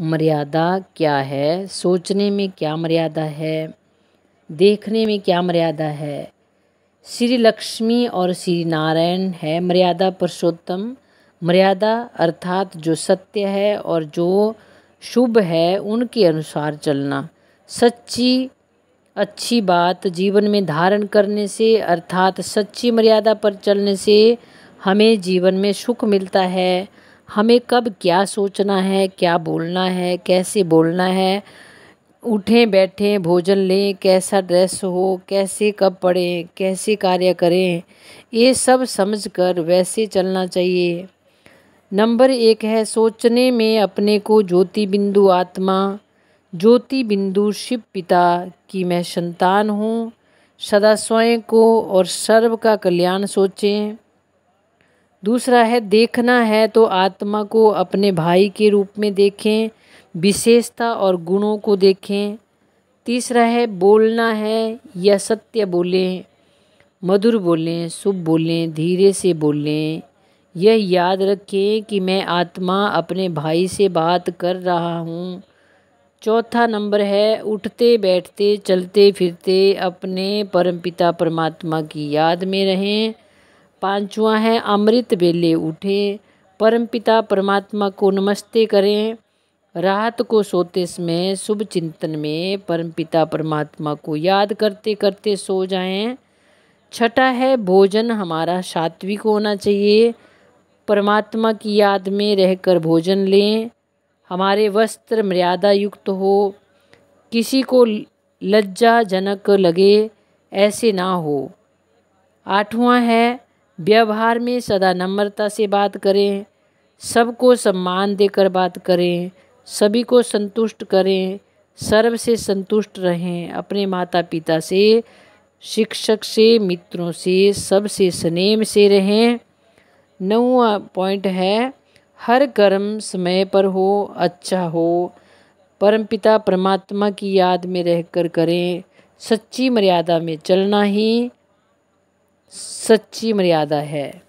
मर्यादा क्या है सोचने में क्या मर्यादा है देखने में क्या मर्यादा है श्री लक्ष्मी और श्री नारायण है मर्यादा पुरुषोत्तम मर्यादा अर्थात जो सत्य है और जो शुभ है उनके अनुसार चलना सच्ची अच्छी बात जीवन में धारण करने से अर्थात सच्ची मर्यादा पर चलने से हमें जीवन में सुख मिलता है हमें कब क्या सोचना है क्या बोलना है कैसे बोलना है उठें बैठें भोजन लें कैसा ड्रेस हो कैसे कब पढ़ें कैसे कार्य करें ये सब समझकर वैसे चलना चाहिए नंबर एक है सोचने में अपने को ज्योति बिंदु आत्मा ज्योति बिंदु शिव पिता की मैं संतान हूँ सदा स्वयं को और सर्व का कल्याण सोचें दूसरा है देखना है तो आत्मा को अपने भाई के रूप में देखें विशेषता और गुणों को देखें तीसरा है बोलना है या सत्य बोलें मधुर बोलें शुभ बोलें धीरे से बोलें यह याद रखें कि मैं आत्मा अपने भाई से बात कर रहा हूँ चौथा नंबर है उठते बैठते चलते फिरते अपने परमपिता परमात्मा की याद में रहें पांचवा है अमृत बेले उठे परमपिता परमात्मा को नमस्ते करें रात को सोते समय शुभ चिंतन में परमपिता परमात्मा को याद करते करते सो जाएं छठा है भोजन हमारा सात्विक होना चाहिए परमात्मा की याद में रहकर भोजन लें हमारे वस्त्र मर्यादा युक्त हो किसी को लज्जाजनक लगे ऐसे ना हो आठवां है व्यवहार में सदा नम्रता से बात करें सबको सम्मान देकर बात करें सभी को संतुष्ट करें सर्व से संतुष्ट रहें अपने माता पिता से शिक्षक से मित्रों से सबसे स्नेम से रहें नौवा पॉइंट है हर कर्म समय पर हो अच्छा हो परमपिता परमात्मा की याद में रहकर करें सच्ची मर्यादा में चलना ही सच्ची मर्यादा है